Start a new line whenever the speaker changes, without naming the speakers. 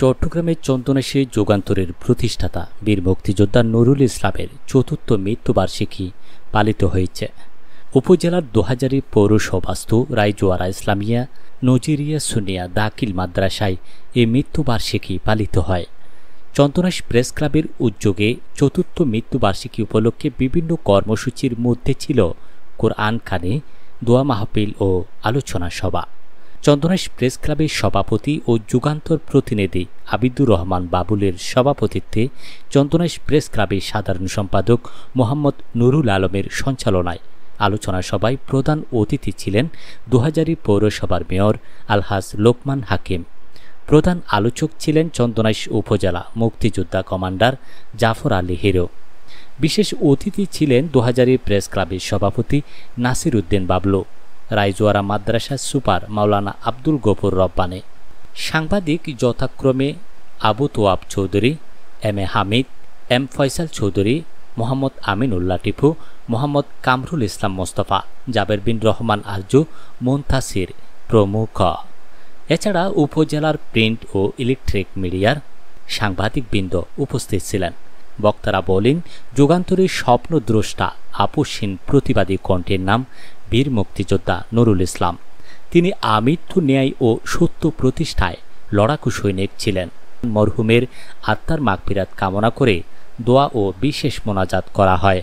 চট্টগ্রামের চন্দনেশে যুগান্তরের প্রতিষ্ঠাতা বীর মুক্তিযোদ্ধা নুরুল ইসলামের চতুর্থ মৃত্যুবার্ষিকী পালিত হয়েছে উপজেলার দোহাজারি পৌরসভাস্থু রায়জোয়ারা ইসলামিয়া নজিরিয়া সুনিয়া দাকিল মাদ্রাসায় এই মৃত্যুবার্ষিকী পালিত হয় চন্দনাশ প্রেস ক্লাবের উদ্যোগে চতুর্থ মৃত্যুবার্ষিকী উপলক্ষে বিভিন্ন কর্মসূচির মধ্যে ছিল কোরআন খানে দোয়া মাহফিল ও আলোচনা সভা চন্দনাইশ প্রেস ক্লাবের সভাপতি ও যুগান্তর প্রতিনিধি আবিদুর রহমান বাবুলের সভাপতিত্বে চন্দনাইশ প্রেস ক্লাবের সাধারণ সম্পাদক মোহাম্মদ নুরুল আলমের সঞ্চালনায় আলোচনা সভায় প্রধান অতিথি ছিলেন দুহাজারি পৌরসভার মেয়র আলহাজ লোকমান হাকিম প্রধান আলোচক ছিলেন চন্দনাইশ উপজেলা মুক্তিযোদ্ধা কমান্ডার জাফর আলী হিরো বিশেষ অতিথি ছিলেন দুহাজারি প্রেস ক্লাবের সভাপতি নাসির উদ্দিন বাবলু রাইজোয়ারা মাদ্রাসা সুপার মাওলানা আব্দুল গফুর রব্বানে সাংবাদিক যথাক্রমে Abu Toab Chowdhury M A Hamid M Faisal Chowdhury Mohammad Aminullah Tipu Mohammad Kamrul Islam Mostafa Jaber bin Rahman Arju Muntasir প্রমুখ এছাড়া উপজেলার প্রিন্ট ও ইলেকট্রিক মিডিয়ার সাংবাদিকবৃন্দ উপস্থিত ছিলেন বক্তারা বলেন যুগান্তরী স্বপ্নদ্রষ্টা আপোষহীন প্রতিবাদী কণ্ঠের নাম বীর মুক্তিযোদ্ধা নুরুল ইসলাম তিনি আমৃত্যু ন্যায় ও সত্য প্রতিষ্ঠায় লড়াকু সৈনিক ছিলেন মরহুমের আত্মার মাগফিরাত কামনা করে দোয়া ও বিশেষ মোনাজাত করা হয়